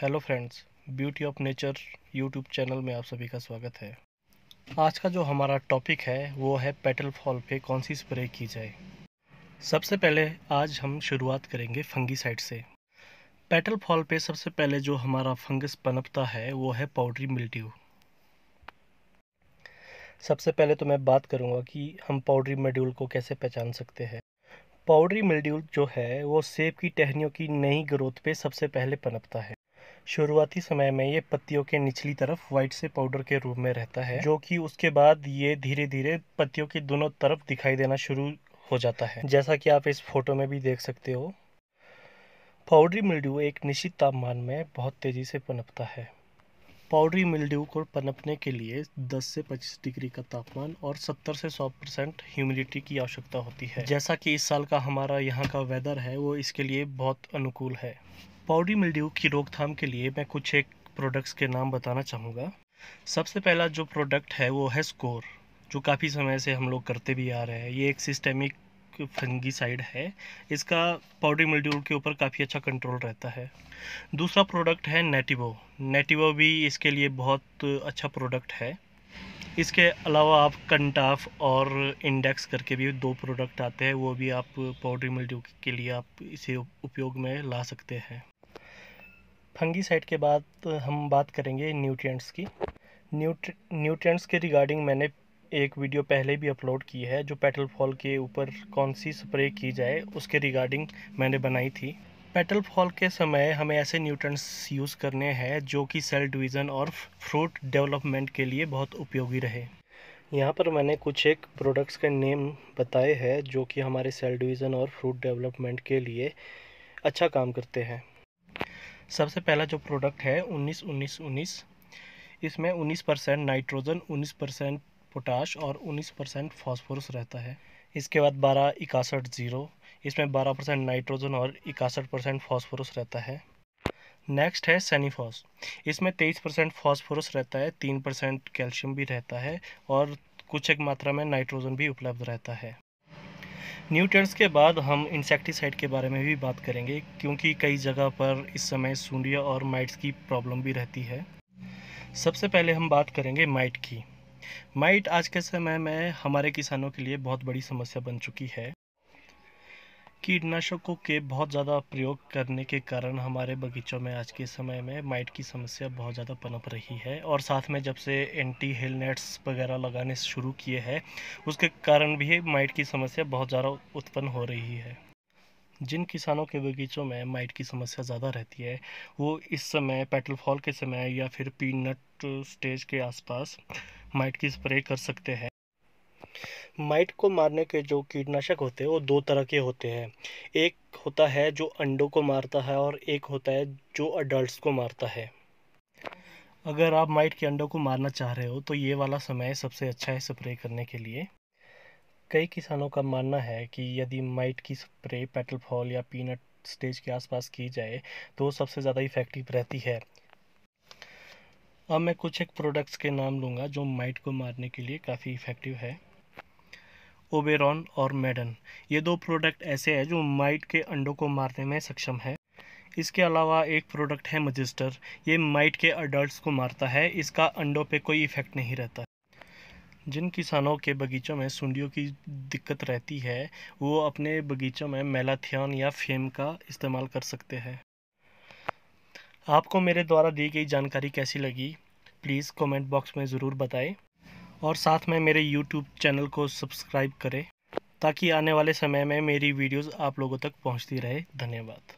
hello friends beauty of nature YouTube channel में आप सभी का स्वागत है आज का जो हमारा टॉपिक है वो है पेटल फॉल पे कौन सी स्प्रे की जाए सबसे पहले आज हम शुरुआत करेंगे फंगीसाइड से पेटल फॉल पे सबसे पहले जो हमारा फंगस पनपता है वो है पाउडरी मिल्ट्यू सबसे पहले तो मैं बात करूँगा कि हम पाउडरी मेड्यूल को कैसे पहचान सकते हैं पाउडरी मिल्ड्यूल जो है वो सेब की टहनियों की नई ग्रोथ पे सबसे पहले पनपता है शुरुआती समय में ये पत्तियों के निचली तरफ व्हाइट से पाउडर के रूप में रहता है जो कि उसके बाद ये धीरे धीरे पत्तियों की दोनों तरफ दिखाई देना शुरू हो जाता है जैसा कि आप इस फोटो में भी देख सकते हो पाउडरी मिल्ड्यू एक निश्चित तापमान में बहुत तेज़ी से पनपता है पाउडरी मिल्ड्यू को पनपने के लिए 10 से 25 डिग्री का तापमान और 70 से 100 परसेंट ह्यूमिडिटी की आवश्यकता होती है जैसा कि इस साल का हमारा यहाँ का वेदर है वो इसके लिए बहुत अनुकूल है पाउडी मिल्ड्यू की रोकथाम के लिए मैं कुछ एक प्रोडक्ट्स के नाम बताना चाहूँगा सबसे पहला जो प्रोडक्ट है वो है स्कोर जो काफ़ी समय से हम लोग करते भी आ रहे हैं ये एक सिस्टेमिक फंगीसाइड है इसका पाउडरी मिल्ड्यूल के ऊपर काफ़ी अच्छा कंट्रोल रहता है दूसरा प्रोडक्ट है नेटिवो नेटिवो भी इसके लिए बहुत अच्छा प्रोडक्ट है इसके अलावा आप कंटाफ और इंडेक्स करके भी दो प्रोडक्ट आते हैं वो भी आप पाउडरी मिल्ड्यू के लिए आप इसे उपयोग में ला सकते हैं फंगीसाइड के बाद हम बात करेंगे न्यूट्रिएंट्स की न्यूट्र न्यूट्रिएंट्स के रिगार्डिंग मैंने एक वीडियो पहले भी अपलोड की है जो पेटल फॉल के ऊपर कौन सी स्प्रे की जाए उसके रिगार्डिंग मैंने बनाई थी पेटल फॉल के समय हमें ऐसे न्यूट्रंट्स यूज़ करने हैं जो कि सेल डिवीज़न और फ्रूट डेवलपमेंट के लिए बहुत उपयोगी रहे यहाँ पर मैंने कुछ एक प्रोडक्ट्स के नेम बताए हैं जो कि हमारे सेल डिवीज़न और फ्रूट डेवलपमेंट के लिए अच्छा काम करते हैं सबसे पहला जो प्रोडक्ट है उन्नीस उन्नीस उन्नीस इसमें उन्नीस परसेंट नाइट्रोजन उन्नीस परसेंट पोटाश और उन्नीस परसेंट फॉस्फोरस रहता है इसके बाद बारह इकासठ ज़ीरो इसमें बारह परसेंट नाइट्रोजन और इकासठ परसेंट फॉस्फोरस रहता है नेक्स्ट है सैनीफॉस इसमें तेईस परसेंट फॉस्फोरस रहता है तीन परसेंट कैल्शियम भी रहता है और कुछ एक मात्रा में नाइट्रोजन भी उपलब्ध रहता है न्यूट्रंस के बाद हम इंसेक्टिसाइड के बारे में भी बात करेंगे क्योंकि कई जगह पर इस समय सूंडिया और माइट्स की प्रॉब्लम भी रहती है सबसे पहले हम बात करेंगे माइट की माइट आज के समय में हमारे किसानों के लिए बहुत बड़ी समस्या बन चुकी है कीटनाशकों के बहुत ज़्यादा प्रयोग करने के कारण हमारे बगीचों में आज के समय में माइट की समस्या बहुत ज़्यादा पनप रही है और साथ में जब से एंटी हेलनेट्स वगैरह लगाने शुरू किए हैं उसके कारण भी माइट की समस्या बहुत ज़्यादा उत्पन्न हो रही है जिन किसानों के बगीचों में माइट की समस्या ज़्यादा रहती है वो इस समय पेट्रोल फॉल के समय या फिर पीनट स्टेज के आसपास माइट की स्प्रे कर सकते हैं माइट को मारने के जो कीटनाशक होते हैं वो दो तरह के होते हैं एक होता है जो अंडों को मारता है और एक होता है जो अडल्ट को मारता है अगर आप माइट के अंडों को मारना चाह रहे हो तो ये वाला समय सबसे अच्छा है स्प्रे करने के लिए कई किसानों का मानना है कि यदि माइट की स्प्रे पेटल फॉल या पीनट स्टेज के आसपास की जाए तो सबसे ज़्यादा इफ़ेक्टिव रहती है अब मैं कुछ एक प्रोडक्ट्स के नाम लूँगा जो माइट को मारने के लिए काफ़ी इफ़ेक्टिव है ओबेरॉन और मेडन ये दो प्रोडक्ट ऐसे हैं जो माइट के अंडों को मारने में सक्षम है इसके अलावा एक प्रोडक्ट है मजिस्टर ये माइट के अडल्ट को मारता है इसका अंडों पर कोई इफ़ेक्ट नहीं रहता जिन किसानों के बगीचों में सुंडियों की दिक्कत रहती है वो अपने बगीचों में मेलाथियन या फेम का इस्तेमाल कर सकते हैं आपको मेरे द्वारा दी गई जानकारी कैसी लगी प्लीज़ कमेंट बॉक्स में ज़रूर बताएं और साथ में मेरे यूट्यूब चैनल को सब्सक्राइब करें ताकि आने वाले समय में मेरी वीडियोस आप लोगों तक पहुंचती रहे धन्यवाद